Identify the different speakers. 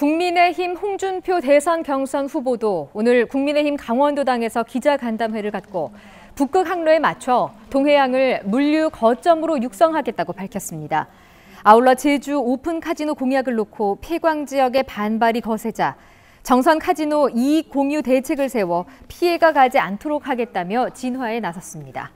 Speaker 1: 국민의힘 홍준표 대선 경선 후보도 오늘 국민의힘 강원도당에서 기자간담회를 갖고 북극 항로에 맞춰 동해양을 물류 거점으로 육성하겠다고 밝혔습니다. 아울러 제주 오픈 카지노 공약을 놓고 폐광 지역의 반발이 거세자 정선 카지노 이익 공유 대책을 세워 피해가 가지 않도록 하겠다며 진화에 나섰습니다.